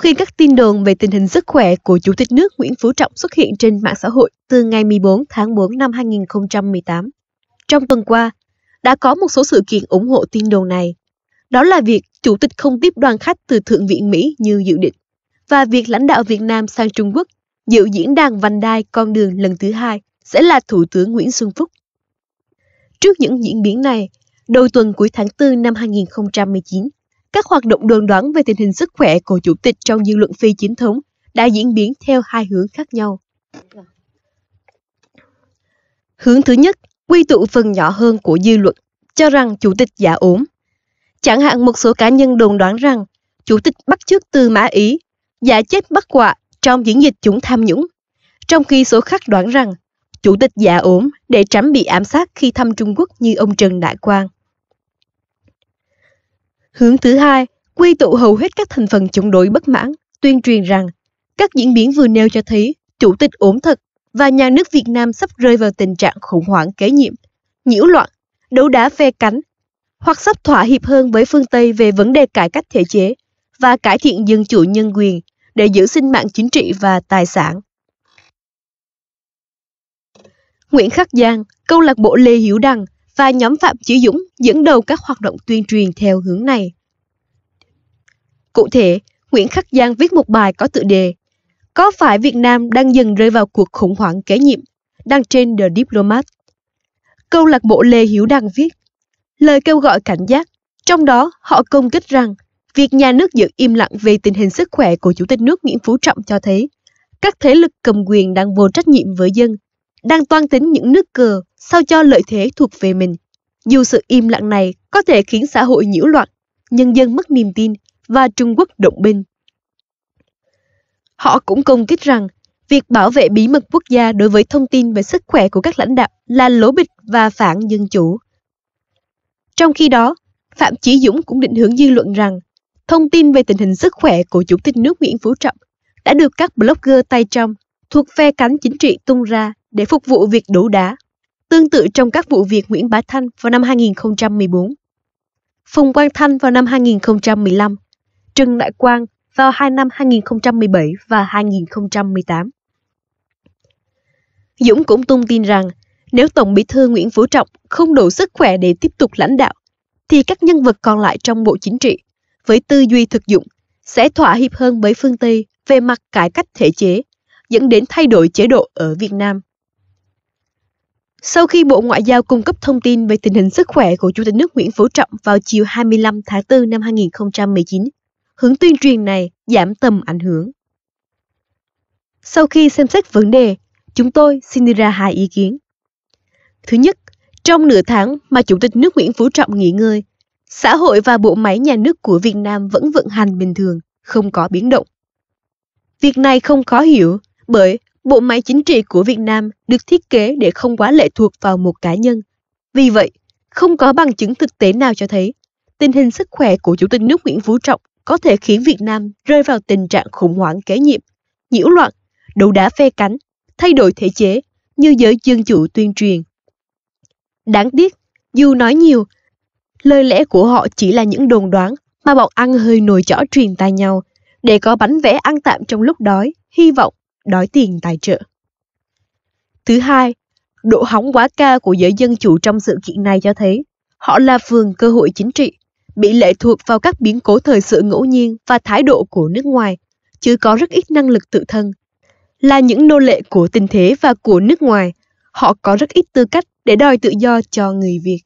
Khi các tin đồn về tình hình sức khỏe của Chủ tịch nước Nguyễn Phú Trọng xuất hiện trên mạng xã hội từ ngày 14 tháng 4 năm 2018, trong tuần qua, đã có một số sự kiện ủng hộ tin đồn này. Đó là việc Chủ tịch không tiếp đoàn khách từ Thượng viện Mỹ như dự định và việc lãnh đạo Việt Nam sang Trung Quốc dự diễn đàn Vành Đai Con đường lần thứ hai sẽ là Thủ tướng Nguyễn Xuân Phúc. Trước những diễn biến này, đầu tuần cuối tháng 4 năm 2019, các hoạt động đồn đoán về tình hình sức khỏe của chủ tịch trong dư luận phi chính thống đã diễn biến theo hai hướng khác nhau. Hướng thứ nhất, quy tụ phần nhỏ hơn của dư luận, cho rằng chủ tịch giả ốm. Chẳng hạn một số cá nhân đồn đoán rằng chủ tịch bắt chước từ mã ý, giả chết bắt quạ trong diễn dịch chúng tham nhũng, trong khi số khác đoán rằng chủ tịch giả ốm để tránh bị ám sát khi thăm Trung Quốc như ông Trần Đại Quang. Hướng thứ hai, quy tụ hầu hết các thành phần chống đối bất mãn, tuyên truyền rằng các diễn biến vừa nêu cho thấy chủ tịch ổn thật và nhà nước Việt Nam sắp rơi vào tình trạng khủng hoảng kế nhiệm, nhiễu loạn, đấu đá phe cánh, hoặc sắp thỏa hiệp hơn với phương Tây về vấn đề cải cách thể chế và cải thiện dân chủ nhân quyền để giữ sinh mạng chính trị và tài sản. Nguyễn Khắc Giang, câu lạc bộ Lê Hiểu Đăng, và nhóm Phạm Chí Dũng dẫn đầu các hoạt động tuyên truyền theo hướng này. Cụ thể, Nguyễn Khắc Giang viết một bài có tựa đề Có phải Việt Nam đang dần rơi vào cuộc khủng hoảng kế nhiệm? đăng trên The Diplomat. Câu lạc bộ Lê Hiếu Đăng viết lời kêu gọi cảnh giác, trong đó họ công kích rằng việc nhà nước giữ im lặng về tình hình sức khỏe của Chủ tịch nước Nguyễn Phú Trọng cho thấy các thế lực cầm quyền đang vô trách nhiệm với dân đang toan tính những nước cờ sao cho lợi thế thuộc về mình. Dù sự im lặng này có thể khiến xã hội nhiễu loạn, nhân dân mất niềm tin và Trung Quốc động binh. Họ cũng công kích rằng việc bảo vệ bí mật quốc gia đối với thông tin về sức khỏe của các lãnh đạo là lỗ bịch và phản dân chủ. Trong khi đó, Phạm Chí Dũng cũng định hướng dư luận rằng thông tin về tình hình sức khỏe của Chủ tịch nước Nguyễn Phú Trọng đã được các blogger tay trong thuộc phe cánh chính trị tung ra để phục vụ việc đấu đá, tương tự trong các vụ việc Nguyễn Bá Thanh vào năm 2014. Phùng Quang Thanh vào năm 2015, Trần Đại Quang vào hai năm 2017 và 2018. Dũng cũng tung tin rằng nếu Tổng Bí thư Nguyễn Phú Trọng không đủ sức khỏe để tiếp tục lãnh đạo, thì các nhân vật còn lại trong Bộ Chính trị với tư duy thực dụng sẽ thỏa hiệp hơn với phương Tây về mặt cải cách thể chế, dẫn đến thay đổi chế độ ở Việt Nam. Sau khi Bộ Ngoại giao cung cấp thông tin về tình hình sức khỏe của Chủ tịch nước Nguyễn Phú Trọng vào chiều 25 tháng 4 năm 2019, hướng tuyên truyền này giảm tầm ảnh hưởng. Sau khi xem xét vấn đề, chúng tôi xin đưa ra hai ý kiến. Thứ nhất, trong nửa tháng mà Chủ tịch nước Nguyễn Phú Trọng nghỉ ngơi, xã hội và bộ máy nhà nước của Việt Nam vẫn vận hành bình thường, không có biến động. Việc này không khó hiểu bởi Bộ máy chính trị của Việt Nam được thiết kế để không quá lệ thuộc vào một cá nhân. Vì vậy, không có bằng chứng thực tế nào cho thấy tình hình sức khỏe của Chủ tịch nước Nguyễn Phú Trọng có thể khiến Việt Nam rơi vào tình trạng khủng hoảng kế nhiệm, nhiễu loạn, đấu đá phe cánh, thay đổi thể chế như giới dân chủ tuyên truyền. Đáng tiếc, dù nói nhiều, lời lẽ của họ chỉ là những đồn đoán mà bọn ăn hơi nồi chỏ truyền tai nhau để có bánh vẽ ăn tạm trong lúc đói, hy vọng đói tiền tài trợ. Thứ hai, độ hóng quá ca của giới dân chủ trong sự kiện này cho thấy họ là vườn cơ hội chính trị, bị lệ thuộc vào các biến cố thời sự ngẫu nhiên và thái độ của nước ngoài, chứ có rất ít năng lực tự thân. Là những nô lệ của tình thế và của nước ngoài, họ có rất ít tư cách để đòi tự do cho người Việt.